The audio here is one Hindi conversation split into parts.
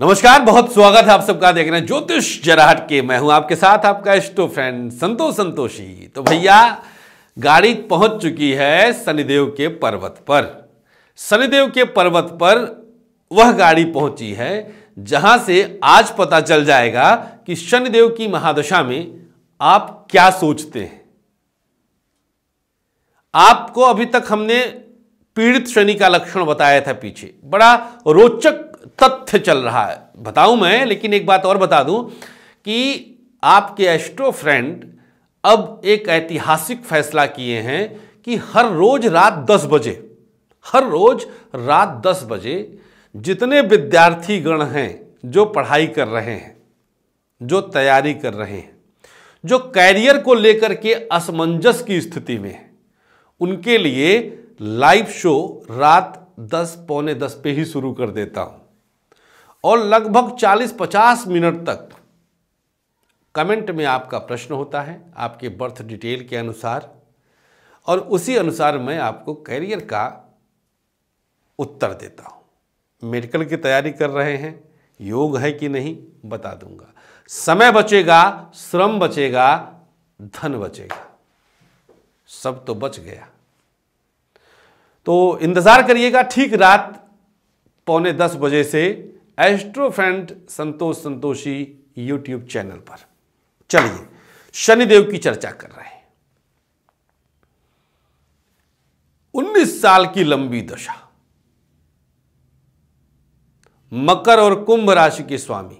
नमस्कार बहुत स्वागत है आप सबका देख रहे हैं ज्योतिष जराहट के मैं हूं आपके साथ आपका इष्टो फ्रेंड संतोष संतोषी तो भैया गाड़ी पहुंच चुकी है शनिदेव के पर्वत पर शनिदेव के पर्वत पर वह गाड़ी पहुंची है जहां से आज पता चल जाएगा कि शनिदेव की महादशा में आप क्या सोचते हैं आपको अभी तक हमने पीड़ित शनि का लक्षण बताया था पीछे बड़ा रोचक तथ्य चल रहा है बताऊं मैं लेकिन एक बात और बता दूं कि आपके एस्ट्रो फ्रेंड अब एक ऐतिहासिक फैसला किए हैं कि हर रोज रात 10 बजे हर रोज रात 10 बजे जितने विद्यार्थी गण हैं जो पढ़ाई कर रहे हैं जो तैयारी कर रहे हैं जो कैरियर को लेकर के असमंजस की स्थिति में है उनके लिए लाइव शो रात दस पौने दस पे ही शुरू कर देता हूं और लगभग 40-50 मिनट तक कमेंट में आपका प्रश्न होता है आपके बर्थ डिटेल के अनुसार और उसी अनुसार मैं आपको करियर का उत्तर देता हूँ मेडिकल की तैयारी कर रहे हैं योग है कि नहीं बता दूंगा समय बचेगा श्रम बचेगा धन बचेगा सब तो बच गया तो इंतज़ार करिएगा ठीक रात पौने दस बजे से astrofriend Santosh Santoshi YouTube channel पर चलिए शनिदेव की चर्चा कर रहे हैं 19 साल की लंबी दशा मकर और कुंभ राशि के स्वामी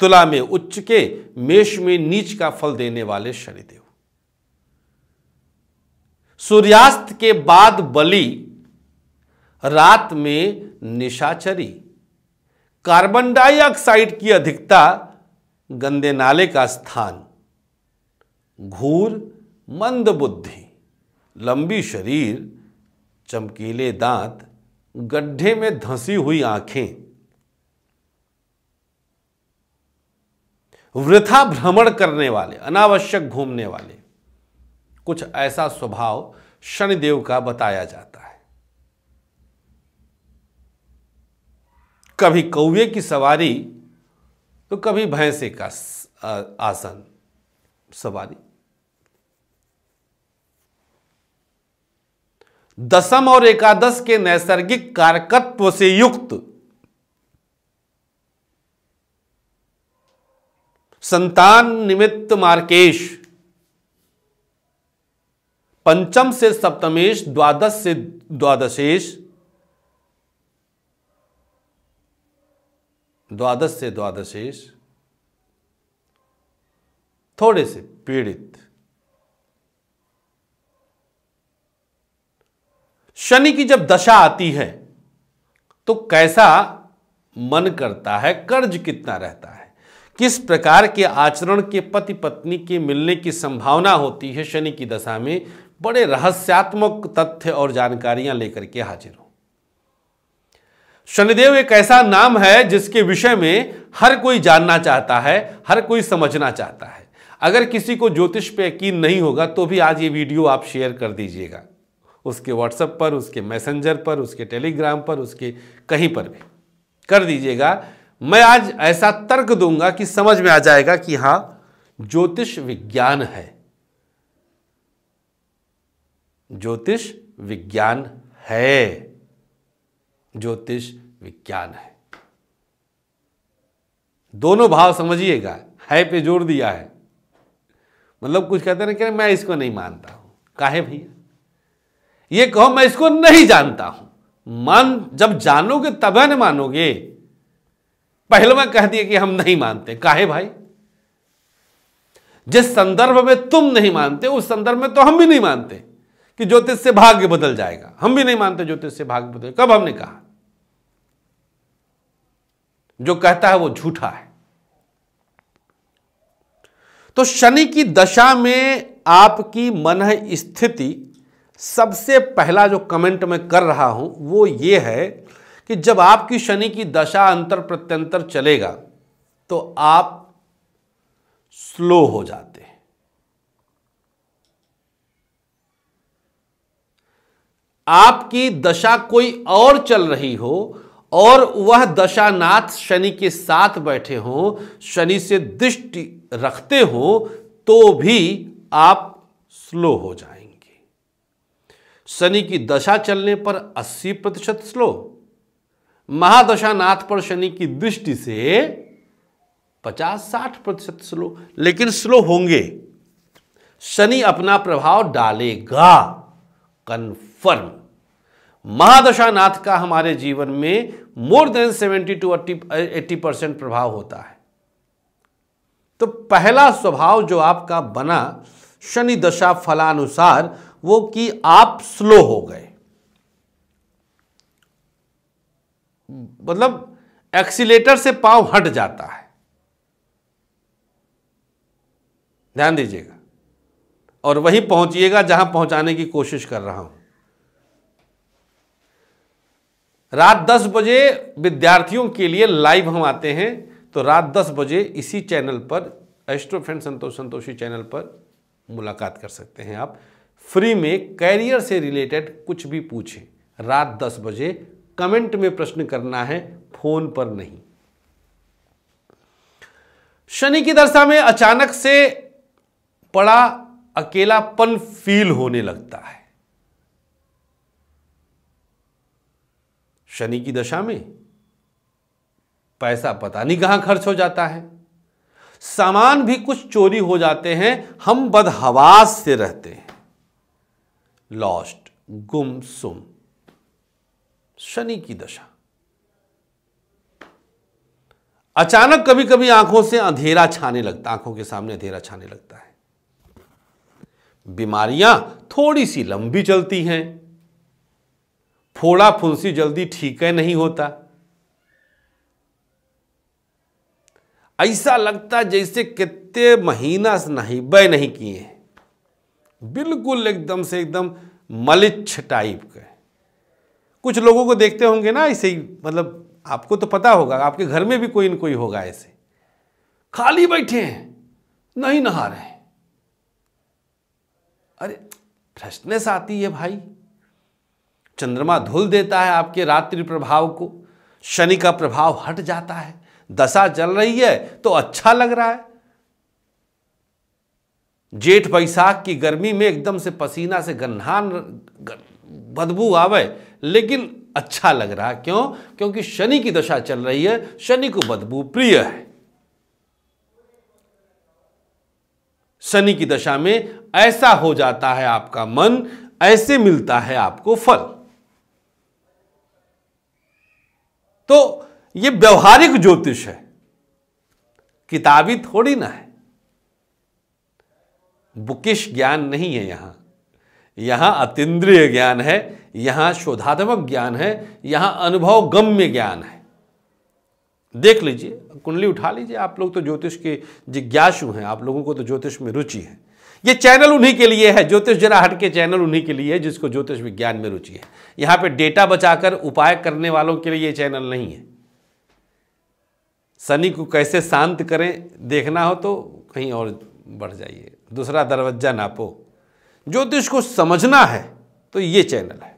तुला में उच्च के मेष में नीच का फल देने वाले शनिदेव सूर्यास्त के बाद बलि रात में निशाचरी कार्बन डाइऑक्साइड की अधिकता गंदे नाले का स्थान घूर मंद बुद्धि लंबी शरीर चमकीले दांत गड्ढे में धंसी हुई आंखें वृथा भ्रमण करने वाले अनावश्यक घूमने वाले कुछ ऐसा स्वभाव शनिदेव का बताया जाता है कभी कौवे की सवारी तो कभी भैंसे का आसन सवारी दसम और एकादश के नैसर्गिक कारकत्व से युक्त संतान निमित्त मार्केश पंचम से सप्तमेश द्वादश से द्वादशेश द्वादश से द्वादशेश थोड़े से पीड़ित शनि की जब दशा आती है तो कैसा मन करता है कर्ज कितना रहता है किस प्रकार के आचरण के पति पत्नी के मिलने की संभावना होती है शनि की दशा में बड़े रहस्यात्मक तथ्य और जानकारियां लेकर के हाजिर हो शनिदेव एक ऐसा नाम है जिसके विषय में हर कोई जानना चाहता है हर कोई समझना चाहता है अगर किसी को ज्योतिष पे यकीन नहीं होगा तो भी आज ये वीडियो आप शेयर कर दीजिएगा उसके व्हाट्सएप पर उसके मैसेंजर पर उसके टेलीग्राम पर उसके कहीं पर भी कर दीजिएगा मैं आज ऐसा तर्क दूंगा कि समझ में आ जाएगा कि हाँ ज्योतिष विज्ञान है ज्योतिष विज्ञान है ज्योतिष विज्ञान है दोनों भाव समझिएगा है पे जोड़ दिया है मतलब कुछ कहते ना कि मैं इसको नहीं मानता हूं काहे भैया ये कहो मैं इसको नहीं जानता हूं मान जब जानोगे तब न मानोगे पहले कह दिए कि हम नहीं मानते काहे भाई जिस संदर्भ में तुम नहीं मानते उस संदर्भ में तो हम भी नहीं मानते कि ज्योतिष से भाग्य बदल जाएगा हम भी नहीं मानते ज्योतिष से भाग्य बदल कब हमने कहा जो कहता है वो झूठा है तो शनि की दशा में आपकी मन स्थिति सबसे पहला जो कमेंट में कर रहा हूं वो ये है कि जब आपकी शनि की दशा अंतर प्रत्यंतर चलेगा तो आप स्लो हो जाते हैं आपकी दशा कोई और चल रही हो और वह दशानाथ शनि के साथ बैठे हों शनि से दृष्टि रखते हो तो भी आप स्लो हो जाएंगे शनि की दशा चलने पर 80 प्रतिशत स्लो महादशानाथ पर शनि की दृष्टि से 50-60 प्रतिशत स्लो लेकिन स्लो होंगे शनि अपना प्रभाव डालेगा कन्फर्म महादशानाथ का हमारे जीवन में more than seventy two eighty percent प्रभाव होता है तो पहला स्वभाव जो आपका बना शनि दशा फलानुसार वो कि आप स्लो हो गए मतलब एक्सीटर से पांव हट जाता है ध्यान दीजिएगा और वहीं पहुंचिएगा जहां पहुंचाने की कोशिश कर रहा हूं रात 10 बजे विद्यार्थियों के लिए लाइव हम आते हैं तो रात 10 बजे इसी चैनल पर astro friend Santosh Santoshi channel पर मुलाकात कर सकते हैं आप फ्री में कैरियर से रिलेटेड कुछ भी पूछें रात 10 बजे कमेंट में प्रश्न करना है फोन पर नहीं शनि की दशा में अचानक से पड़ा अकेलापन फील होने लगता है शनि की दशा में पैसा पता नहीं कहां खर्च हो जाता है सामान भी कुछ चोरी हो जाते हैं हम बदहवास से रहते हैं लॉस्ट गुम सुम शनि की दशा अचानक कभी कभी आंखों से अंधेरा छाने लगता आंखों के सामने अंधेरा छाने लगता है बीमारियां थोड़ी सी लंबी चलती हैं फोड़ा फुंसी जल्दी ठीक है नहीं होता ऐसा लगता जैसे कितने महीना से नहीं बय नहीं किए बिल्कुल एकदम से एकदम मलिच्छ टाइप के कुछ लोगों को देखते होंगे ना ऐसे ही मतलब आपको तो पता होगा आपके घर में भी कोई न कोई होगा ऐसे खाली बैठे हैं नहीं नहा रहे अरे फ्रेशनेस आती है भाई चंद्रमा धुल देता है आपके रात्रि प्रभाव को शनि का प्रभाव हट जाता है दशा चल रही है तो अच्छा लग रहा है जेठ बैसाख की गर्मी में एकदम से पसीना से गन्हान बदबू आवे लेकिन अच्छा लग रहा है क्यों क्योंकि शनि की दशा चल रही है शनि को बदबू प्रिय है शनि की दशा में ऐसा हो जाता है आपका मन ऐसे मिलता है आपको फल तो ये व्यवहारिक ज्योतिष है किताबी थोड़ी ना है बुकिश ज्ञान नहीं है यहां यहां अतिद्रिय ज्ञान है यहां शोधात्मक ज्ञान है यहां अनुभव गम्य ज्ञान है देख लीजिए कुंडली उठा लीजिए आप लोग तो ज्योतिष के जिज्ञासु हैं आप लोगों को तो ज्योतिष में रुचि है ये चैनल उन्हीं के लिए है ज्योतिष हट के चैनल उन्हीं के लिए है जिसको ज्योतिष विज्ञान में रुचि है यहां पे डेटा बचाकर उपाय करने वालों के लिए ये चैनल नहीं है शनि को कैसे शांत करें देखना हो तो कहीं और बढ़ जाइए दूसरा दरवाजा नापो ज्योतिष को समझना है तो ये चैनल है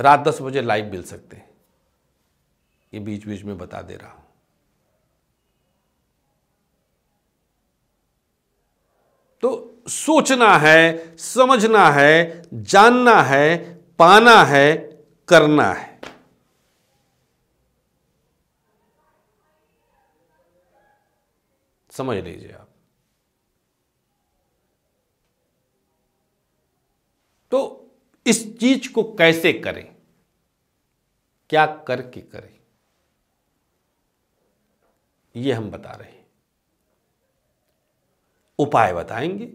रात दस बजे लाइव मिल सकते हैं ये बीच बीच में बता दे रहा हूं तो सोचना है समझना है जानना है पाना है करना है समझ लीजिए आप तो इस चीज को कैसे करें क्या करके करें यह हम बता रहे हैं उपाय बताएंगे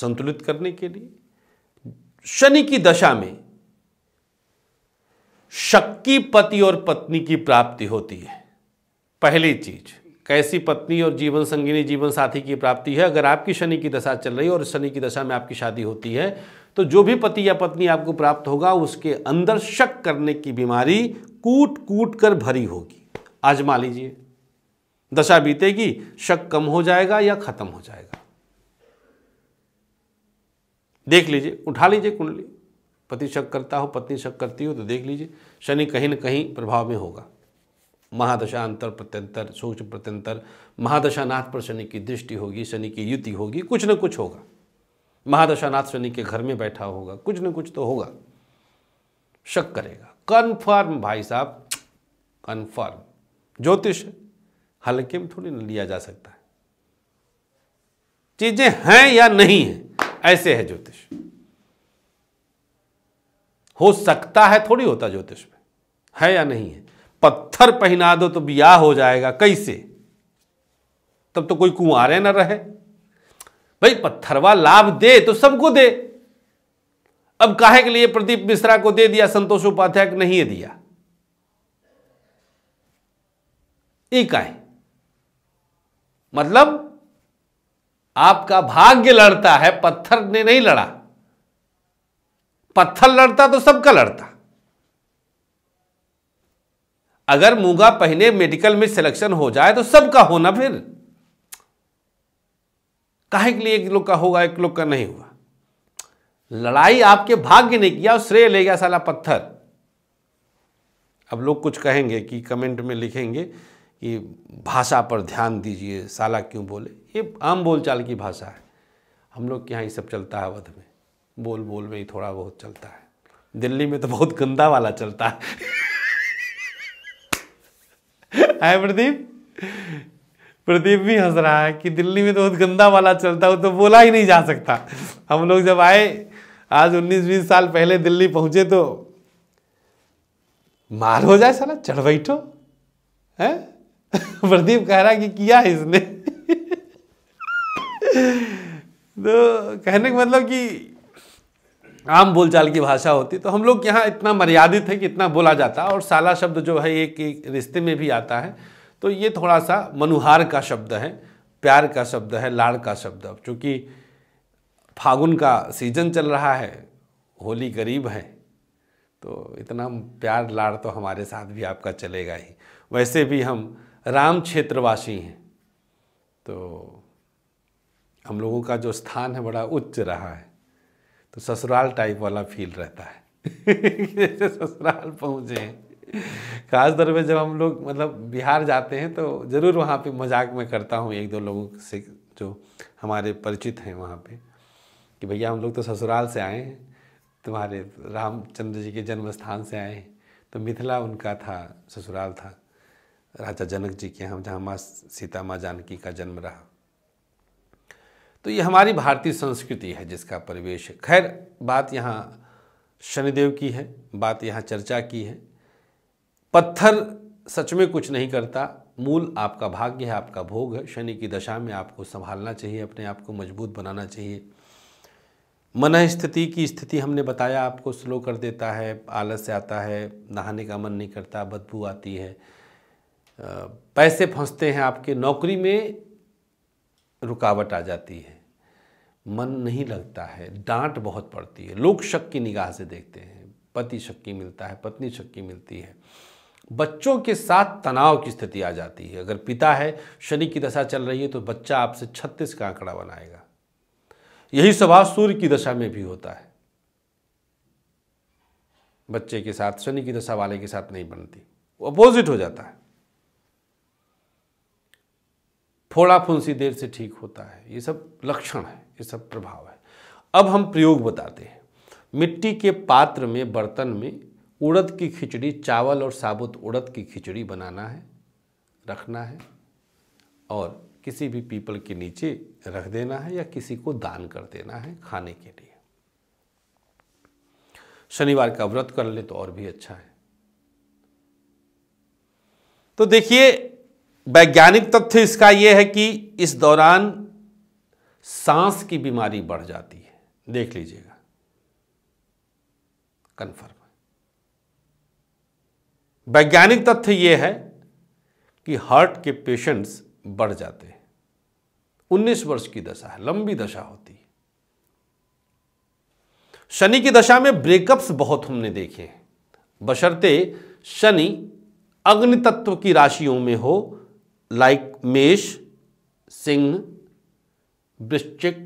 संतुलित करने के लिए शनि की दशा में शक्की पति और पत्नी की प्राप्ति होती है पहली चीज कैसी पत्नी और जीवन संगीनी जीवन साथी की प्राप्ति है अगर आपकी शनि की दशा चल रही है और शनि की दशा में आपकी शादी होती है तो जो भी पति या पत्नी आपको प्राप्त होगा उसके अंदर शक करने की बीमारी कूट कूट कर भरी होगी आजमा लीजिए दशा बीतेगी शक कम हो जाएगा या खत्म हो जाएगा देख लीजिए उठा लीजिए कुंडली पति शक करता हो पत्नी शक करती हो तो देख लीजिए शनि कहीं ना कहीं प्रभाव में होगा महादशा अंतर प्रत्यंतर सूक्ष्म प्रत्यंतर महादशानाथ पर शनि की दृष्टि होगी शनि की युति होगी कुछ न कुछ होगा महादशानाथ शनि के घर में बैठा होगा कुछ न कुछ तो होगा शक करेगा कन्फर्म भाई साहब कन्फर्म ज्योतिष हल्के में थोड़ी ना लिया जा सकता है चीज़ें हैं या नहीं हैं ऐसे है ज्योतिष हो सकता है थोड़ी होता ज्योतिष में है या नहीं है पत्थर पहना दो तो ब्याह हो जाएगा कैसे तब तो कोई कुंवारे ना रहे भाई पत्थरवा लाभ दे तो सबको दे अब काहे के लिए प्रदीप मिश्रा को दे दिया संतोष उपाध्याय को नहीं दिया ई काहे मतलब आपका भाग्य लड़ता है पत्थर ने नहीं लड़ा पत्थर लड़ता तो सबका लड़ता अगर मूंगा पहने मेडिकल में सिलेक्शन हो जाए तो सबका होना फिर कहे के लिए एक लोग का होगा एक लोग का नहीं हुआ लड़ाई आपके भाग्य ने किया और श्रेय ले गया साला पत्थर अब लोग कुछ कहेंगे कि कमेंट में लिखेंगे कि भाषा पर ध्यान दीजिए साला क्यों बोले ये आम बोलचाल की भाषा है हम लोग के यहाँ ये सब चलता है अवध में बोल बोल में ही थोड़ा बहुत चलता है दिल्ली में तो बहुत गंदा वाला चलता है आए प्रदीप प्रदीप भी हंस रहा है कि दिल्ली में तो बहुत गंदा वाला चलता है वो तो बोला ही नहीं जा सकता हम लोग जब आए आज 19-20 साल पहले दिल्ली पहुंचे तो मार हो जाए साला चढ़ बैठो है प्रदीप कह रहा कि किया है इसने तो कहने का मतलब कि आम बोलचाल की भाषा होती तो हम लोग यहाँ इतना मर्यादित है कि इतना बोला जाता और साला शब्द जो है एक, एक रिश्ते में भी आता है तो ये थोड़ा सा मनुहार का शब्द है प्यार का शब्द है लाड़ का शब्द अब चूँकि फागुन का सीजन चल रहा है होली करीब है तो इतना प्यार लाड़ तो हमारे साथ भी आपका चलेगा ही वैसे भी हम राम क्षेत्रवासी हैं तो हम लोगों का जो स्थान है बड़ा उच्च रहा है तो ससुराल टाइप वाला फील रहता है जैसे ससुराल पहुँचे हैं खास तौर पर जब हम लोग मतलब बिहार जाते हैं तो ज़रूर वहाँ पे मजाक में करता हूँ एक दो लोगों से जो हमारे परिचित हैं वहाँ पे कि भैया हम लोग तो ससुराल से आए हैं तुम्हारे रामचंद्र जी के जन्म स्थान से आए हैं तो मिथिला उनका था ससुराल था राजा जनक जी के यहाँ जहाँ माँ सीता माँ जानकी का जन्म रहा तो ये हमारी भारतीय संस्कृति है जिसका परिवेश खैर बात यहाँ शनिदेव की है बात यहाँ चर्चा की है पत्थर सच में कुछ नहीं करता मूल आपका भाग्य है आपका भोग है शनि की दशा में आपको संभालना चाहिए अपने आप को मजबूत बनाना चाहिए मन स्थिति की स्थिति हमने बताया आपको स्लो कर देता है आलस आता है नहाने का मन नहीं करता बदबू आती है पैसे फंसते हैं आपके नौकरी में रुकावट आ जाती है मन नहीं लगता है डांट बहुत पड़ती है लोग शक की निगाह से देखते हैं पति शक्की मिलता है पत्नी शक्की मिलती है बच्चों के साथ तनाव की स्थिति आ जाती है अगर पिता है शनि की दशा चल रही है तो बच्चा आपसे छत्तीस का आंकड़ा बनाएगा यही स्वभाव सूर्य की दशा में भी होता है बच्चे के साथ शनि की दशा वाले के साथ नहीं बनती अपोजिट हो जाता है फोड़ा फुंसी देर से ठीक होता है ये सब लक्षण है ये सब प्रभाव है अब हम प्रयोग बताते हैं मिट्टी के पात्र में बर्तन में उड़द की खिचड़ी चावल और साबुत उड़द की खिचड़ी बनाना है रखना है और किसी भी पीपल के नीचे रख देना है या किसी को दान कर देना है खाने के लिए शनिवार का व्रत कर ले तो और भी अच्छा है तो देखिए वैज्ञानिक तथ्य इसका यह है कि इस दौरान सांस की बीमारी बढ़ जाती है देख लीजिएगा कंफर्म वैज्ञानिक तथ्य यह है कि हार्ट के पेशेंट्स बढ़ जाते हैं 19 वर्ष की दशा है लंबी दशा होती है शनि की दशा में ब्रेकअप्स बहुत हमने देखे हैं बशर्ते शनि अग्नि तत्व की राशियों में हो लाइक मेष सिंह वृश्चिक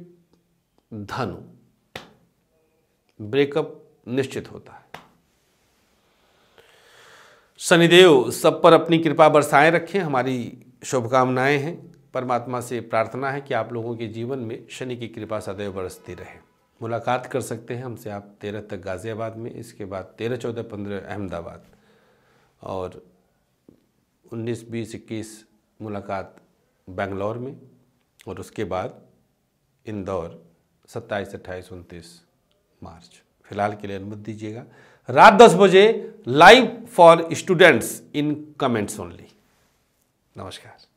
धनु ब्रेकअप निश्चित होता है शनिदेव सब पर अपनी कृपा बरसाएं रखें हमारी शुभकामनाएं हैं परमात्मा से प्रार्थना है कि आप लोगों के जीवन में शनि की कृपा सदैव बरसती रहे मुलाकात कर सकते हैं हमसे आप तेरह तक गाज़ियाबाद में इसके बाद तेरह चौदह पंद्रह अहमदाबाद और उन्नीस बीस इक्कीस मुलाकात बेंगलोर में और उसके बाद इंदौर सत्ताईस अट्ठाईस उनतीस मार्च फिलहाल के लिए अनुमति दीजिएगा रात दस बजे live for students in comments only नमस्कार